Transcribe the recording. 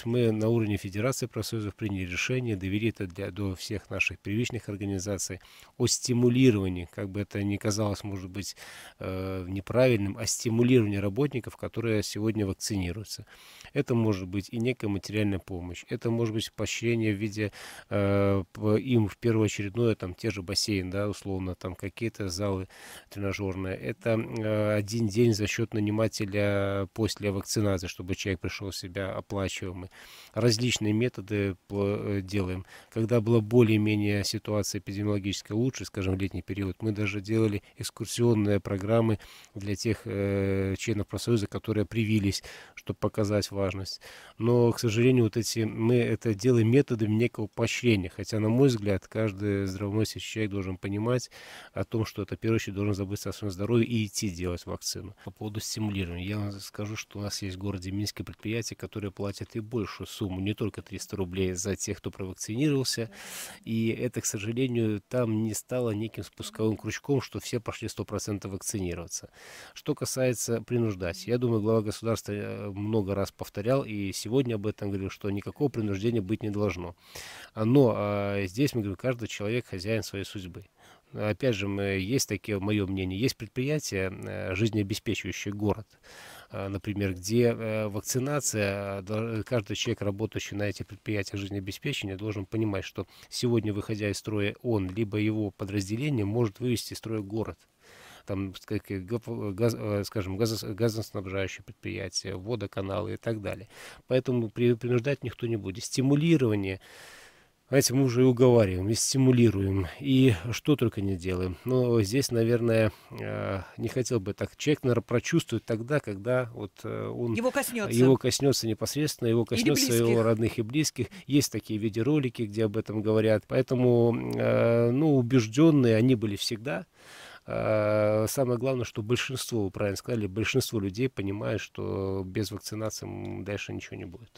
есть мы на уровне Федерации профсоюзов приняли решение, довели это для, до всех наших привычных организаций о стимулировании, как бы это ни казалось, может быть, э, неправильным, о а стимулировании работников, которые сегодня вакцинируются. Это может быть и некая материальная помощь, это может быть поощрение в виде э, им в первую первоочередное, там, те же бассейн, да, условно, там, какие-то залы тренажерные. Это э, один день за счет нанимателя после вакцинации, чтобы человек пришел себя оплачиваемый различные методы э, делаем. Когда была более-менее ситуация эпидемиологическая лучше, скажем, в летний период, мы даже делали экскурсионные программы для тех э, членов профсоюза, которые привились, чтобы показать важность. Но, к сожалению, вот эти, мы это делаем методами некого поощрения, хотя, на мой взгляд, каждый здравомыслящий человек должен понимать о том, что это, в первую очередь, должен заботиться о своем здоровье и идти делать вакцину. По поводу стимулирования, я вам скажу, что у нас есть в городе Минске предприятия, которые платят и больше большую сумму, не только 300 рублей за тех, кто провакцинировался. И это, к сожалению, там не стало неким спусковым крючком, что все пошли 100% вакцинироваться. Что касается принуждать, я думаю, глава государства э, много раз повторял и сегодня об этом говорил, что никакого принуждения быть не должно. А, но а, здесь мы говорим, каждый человек хозяин своей судьбы опять же, мы, есть такие, мое мнение, есть предприятия, э, жизнеобеспечивающие город, э, например, где э, вакцинация, каждый человек, работающий на этих предприятиях жизнеобеспечения, должен понимать, что сегодня, выходя из строя, он, либо его подразделение может вывести из строя город там, скажем, газоснабжающие предприятия, водоканалы и так далее. Поэтому принуждать никто не будет. Стимулирование Давайте мы уже и уговариваем, и стимулируем, и что только не делаем. Но ну, здесь, наверное, э, не хотел бы так. Человек, наверное, прочувствует тогда, когда вот э, он... Его коснется. Его коснется непосредственно, его коснется его родных и близких. Есть такие видеоролики, где об этом говорят. Поэтому, э, ну, убежденные они были всегда самое главное, что большинство, вы правильно сказали, большинство людей понимают, что без вакцинации дальше ничего не будет.